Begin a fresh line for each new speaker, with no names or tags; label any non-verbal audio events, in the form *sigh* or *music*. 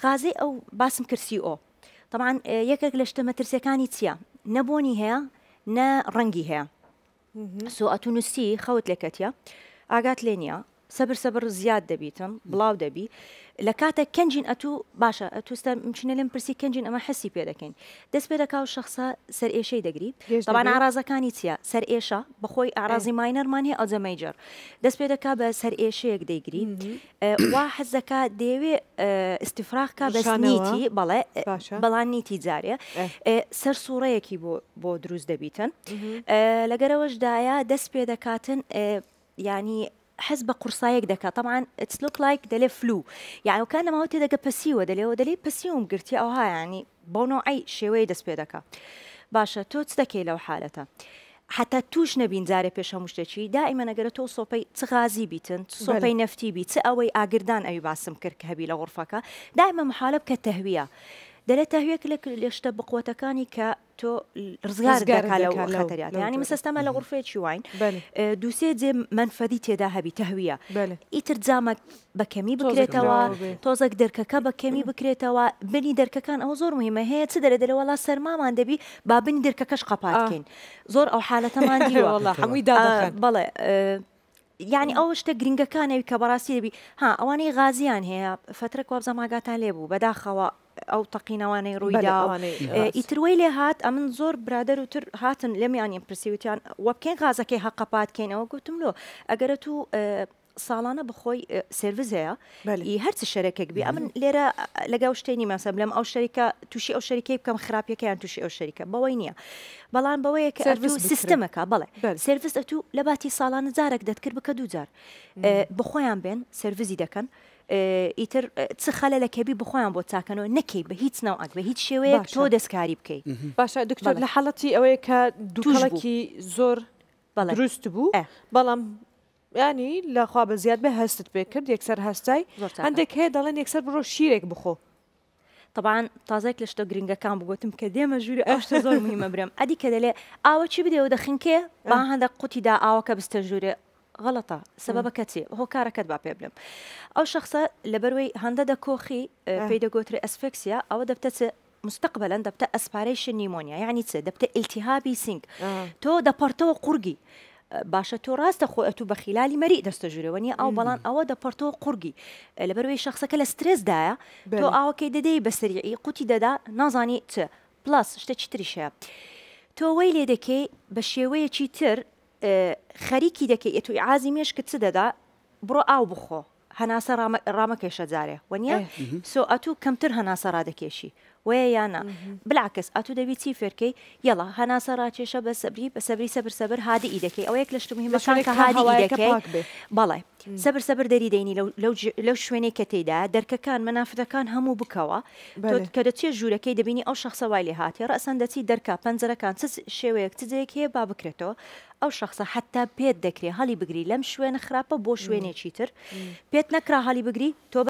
غازي او باسم كرسي او طبعا یەکێک آه، لشتما ترسي كاني تسيا نبوني هي نا رنجي هي سو اتونسي خوت لەکەتە ئاگات لينيا سەبر سەبر زیاد دەبیتم بڵاو دەبی لە کاتە کەنجین ئەتوو باشە ئەتوستە مچینە لێم پرسی کەنجین ئەمە حسی پێ دەکەین دەست پێ دەکاو شخصە سەر ئێشەی دەگریت دەبان ئارازەکانی چییە سەر ئێشە بەخۆی ئارازی ماینەرمانی ئەوجەمەیجر دەست پێ دەکا بە سەر ئێشەیەک دەیگرین وا حەزەکە دەیەوێ استفراقکە بەسانیتی بەڵێ بەڵانیتی جارێ سەر سوورەیەکی بۆ بۆ دروست دەبیتن لەگەرەوەشدایە دەست پێ دەکاتن ینی حسب قرصايك دكا طبعا اتس لوك لايك دلي فلو يعني وكان ما هوتي دكا بسيو دلي ودلي بسيوم قرتي او ها يعني بونو اي شوي دس بيدكا باشا تو تدكي لو حالته حتى توش نبين زاري بيشا هموشتەکی دائما اقرا تو صوبي تغازي بيتن صوبي نفتي بيت اوي اقردان اي باسم كرك هبي لغرفك دائما محالب كتهويه دلي بکە تەهویە دەلێت تەهویەک لە تۆ ڕزگارگەکە لەو خەتەریات ینی مەسەستەمە لە غرفێکی واین دووسێ جێ منفەری تێدا هەبی تەهویە ئیتر جامە بە کەمی بکرێتەوە تۆزەک دەرکەکە بە کەمی بکرێتەوە بنی دەرکەکان ئەو زۆر مهمە هەیە چ دەرە دەرەوەڵا سەرمامان دەبی با بنی دەرکەکەش قەپاتکەین زۆر ئەو حالەتەمان *laughs* دیوەڵ هەمووی دا بڵێ یعنی ئەو شتە گرنگەکانەوی کە بەڕاستی دەبی ها ئەوانەی غازیان هەیە فترە کۆبزە ماگاتان لێبوو بەداخەوە ئەو تەقینەوانەی ڕوویدا ئیتروی لێ هات ئە من زۆر برادەر و تر هاتن لەمیانیم پرسیوتیان وەبکەین غازەکەی حەقەپات کەینەوە گوتم لۆ ئەگەرە تو ساڵانە بخۆی سرڤزەیە هەرچ شەرەکێک بی ئەمن لێرە لەگەڵ شتێنی مەسەم لەم ئەو شەریکە تووشی ئەو شەریکەی بکەم خراپەکەیان تووشی ئەو شەریکە بەوەی نییە بەڵام بەوەیە کە سیستمەکە بڵێ سرڤس ئەتو لە باتی ساڵانە جارێک دەتکرد بکە دووجار بخۆیان بێن سرڤزی دەکەن ئیتر چ خەلە لە کەبی بخۆیان بۆ چاکەنەوە نەکەی بە هیچ ناوەک بە هیچ شێوەیە تۆ دەستکاری بکەیت باشە دکتۆر لە حەڵەتی ئەوەیە کە دووژڵکی زۆر دروست بوو بەڵام ینی لە خوا بە زیاد بە هەستت پێ کرد یەکسەر هەستای هەندێک هەیە دەڵێن یەکسەر بڕۆ شیرێک بخۆ طبعاان تازێک لە شتە گرنگەکان بگوتم کە دێمە ژووری ئەوشتە زۆر مهمە برم *laughs* ئەدی کە دەلێ ئاوە چی بدێەوە دەخینکێ با هەندە قوتیدا ئاوەکە بستە ژوورێ غەڵەتە سەبەکە چێ هۆکارەکەت با پێ بڵم ئەو شخصە لەبەروەی هەندە دەکۆخی پێی دەگوترێ ئەسفکسیا ئەوە دەبتە مستقبلا دەبتە ئەسپارێشن نیمۆنیا یعنی چ دەبتە ئیلتیهابی سنگ تۆ دەپەرتەوە قورگی باشە تۆ ڕاستە خۆ ئەتو بە خلالی مەری دەستەژورەوە نیە ئەو بەڵان ئەوە دەپەرتۆ قورگی لەبەروی شخصەکە لە سترێزدایە تۆ ئاوەکەی دەدەی بەسریعی قوتی دەدا نازانی چ پلاس شتە چی تریشە تۆوەی لێ دەکەی بە شێوەیەکی تر خەریکی دەکەی ئێتوی عازی مێشکت چ دەدا بڕۆ ئاو بخۆ هەناسە ڕامەکێشە جارێ وەنیە سۆ ئەتوو کەمتر هەناسە ڕادەکێشی وەیە یانە بلاکەس ئەتو دەبی چی فێرکەی یەڵە هەناسە ڕاکێشە بە سەبری بە سەبری سەبر سەبر هادی ئیدەکەی ئەوەیە لەشتمهمەشانکە هادی ئیدەکەی بەڵێ سەبر سەبر دەری دەینی لەو شوێنێ کە تێدا دەرکەکان مەنافرەکان هەموو بکەوە کە دەچێت ژوورەکەی دەبینی ئەو شخصەوای لێ هااتێ ڕەسەن دەچی دەرکا پەنجەکان چ شێوەیەک تجەیەک هەیە با بکرێتەوە ئەو شخصە حتا پێت دەکرێ هەلی بگری لەم شوێنە خراپە بۆ شوێنێکی تر پێت نەکرا هەلی بگری تۆ